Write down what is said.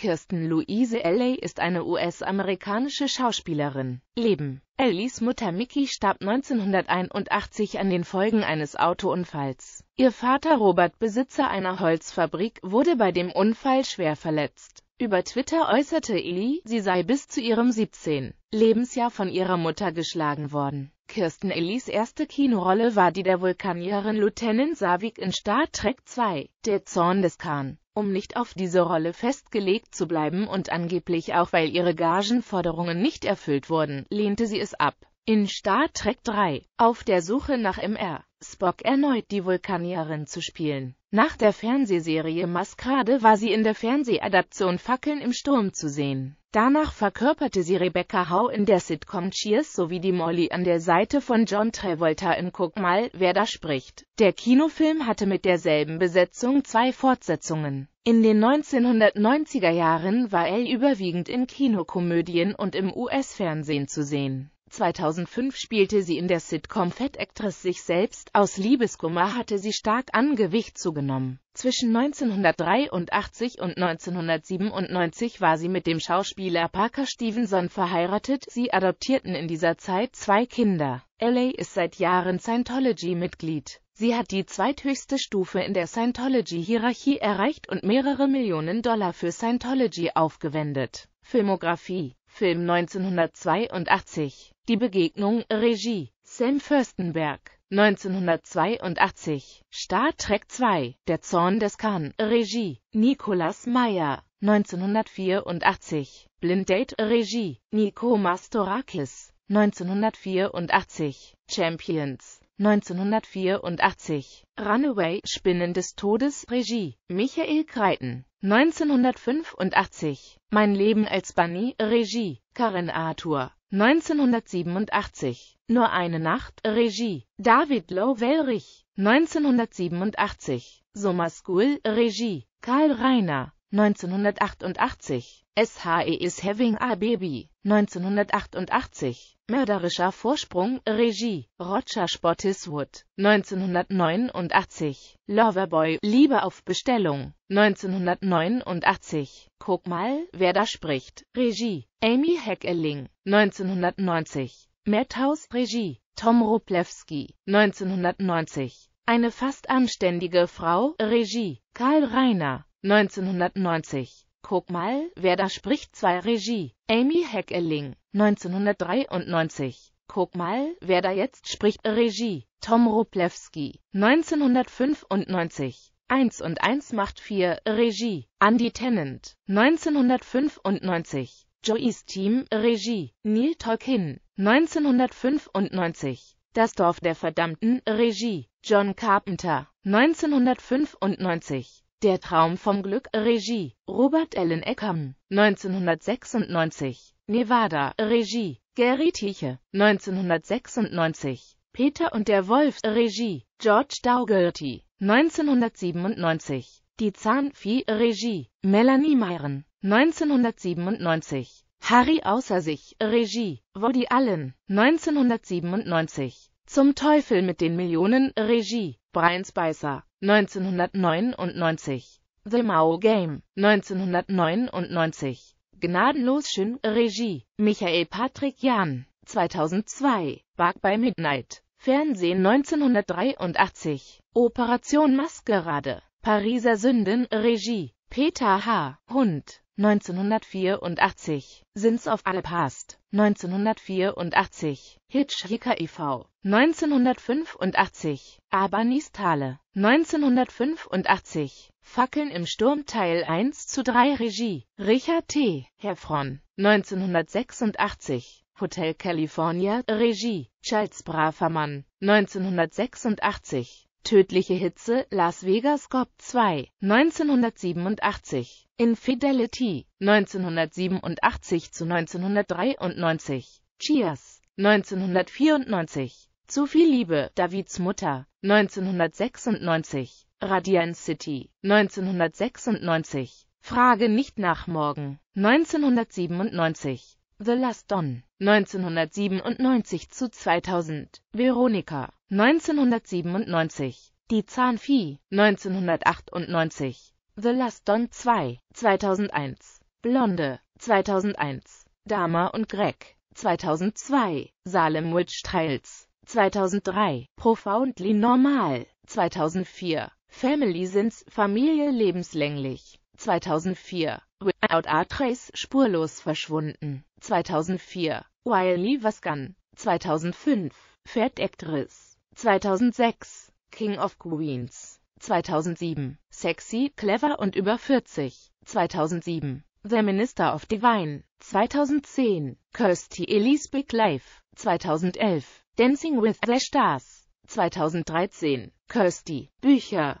Kirsten Louise Elley ist eine US-amerikanische Schauspielerin. Leben Ellies Mutter Mickey starb 1981 an den Folgen eines Autounfalls. Ihr Vater Robert, Besitzer einer Holzfabrik, wurde bei dem Unfall schwer verletzt. Über Twitter äußerte Ellie, sie sei bis zu ihrem 17. Lebensjahr von ihrer Mutter geschlagen worden. Kirsten Ellis erste Kinorolle war die der Vulkanierin Lieutenant Savik in Star Trek 2, Der Zorn des Khan. Um nicht auf diese Rolle festgelegt zu bleiben und angeblich auch weil ihre Gagenforderungen nicht erfüllt wurden, lehnte sie es ab. In Star Trek 3, auf der Suche nach MR, Spock erneut die Vulkanierin zu spielen. Nach der Fernsehserie Maskrade war sie in der Fernsehadaption Fackeln im Sturm zu sehen. Danach verkörperte sie Rebecca Howe in der Sitcom Cheers sowie die Molly an der Seite von John Travolta in Guck mal, wer da spricht. Der Kinofilm hatte mit derselben Besetzung zwei Fortsetzungen. In den 1990er Jahren war Elle überwiegend in Kinokomödien und im US-Fernsehen zu sehen. 2005 spielte sie in der Sitcom Fat Actress sich selbst, aus Liebeskummer hatte sie stark an Gewicht zugenommen. Zwischen 1983 und 1997 war sie mit dem Schauspieler Parker Stevenson verheiratet, sie adoptierten in dieser Zeit zwei Kinder. LA ist seit Jahren Scientology-Mitglied. Sie hat die zweithöchste Stufe in der Scientology-Hierarchie erreicht und mehrere Millionen Dollar für Scientology aufgewendet. Filmografie Film 1982 die Begegnung Regie Sam Fürstenberg 1982 Star Trek 2 Der Zorn des Khan Regie Nicolas Meyer 1984 Blind Date Regie Nico Mastorakis 1984 Champions 1984 Runaway Spinnen des Todes Regie Michael Kreiten 1985 Mein Leben als Bunny Regie Karen Arthur 1987 Nur eine Nacht, Regie David lowe wellrich 1987 Summer School, Regie Karl Reiner 1988. SHE is having a baby. 1988. Mörderischer Vorsprung, Regie, Roger Spottiswood. 1989. Loverboy, Liebe auf Bestellung. 1989. Guck mal, wer da spricht. Regie, Amy Heckeling. 1990. Madhouse, Regie, Tom Ruplewski. 1990. Eine fast anständige Frau, Regie, Karl Reiner. 1990 Guck mal, wer da spricht 2 Regie, Amy Heckeling, 1993 Guck mal, wer da jetzt spricht Regie, Tom Ruplewski, 1995 1 und 1 macht 4 Regie, Andy Tennant, 1995 Joey's Team Regie, Neil Tolkien, 1995 Das Dorf der Verdammten Regie, John Carpenter, 1995 der Traum vom Glück, Regie, Robert Allen Eckham, 1996, Nevada, Regie, Gary Tieche, 1996, Peter und der Wolf, Regie, George Daugerty, 1997, Die Zahnvieh, Regie, Melanie Meyren, 1997, Harry außer sich, Regie, Woody Allen, 1997, Zum Teufel mit den Millionen, Regie, Brian Spicer, 1999. The Mao Game, 1999. Gnadenlos schön, Regie, Michael Patrick Jahn, 2002. Bug by Midnight, Fernsehen 1983. Operation Maskerade, Pariser Sünden, Regie, Peter H. Hund, 1984, Sins of Alle Past, 1984, Hitchhiker e.V., 1985, Abanistale, 1985, Fackeln im Sturm Teil 1 zu 3 Regie, Richard T. Herfron, 1986, Hotel California, Regie, Charles Bravermann, 1986, Tödliche Hitze, Las Vegas Cop 2, 1987, Infidelity, 1987 zu 1993, Cheers, 1994, Zu viel Liebe, Davids Mutter, 1996, Radiance City, 1996, Frage nicht nach morgen, 1997, The Last Don 1997 zu 2000, Veronica 1997, Die Zahnvieh 1998, The Last Don 2 2001, Blonde 2001, Dama und Greg 2002, Salem Witch Trials 2003, Profoundly Normal 2004, Family Sins Familie lebenslänglich 2004, Without a Trace spurlos verschwunden 2004, Wiley Waskan, 2005, Fat Actress, 2006, King of Queens, 2007, Sexy, Clever und über 40, 2007, The Minister of Divine, 2010, Kirsty Elise Big Life, 2011, Dancing with the Stars, 2013, Kirsty, Bücher,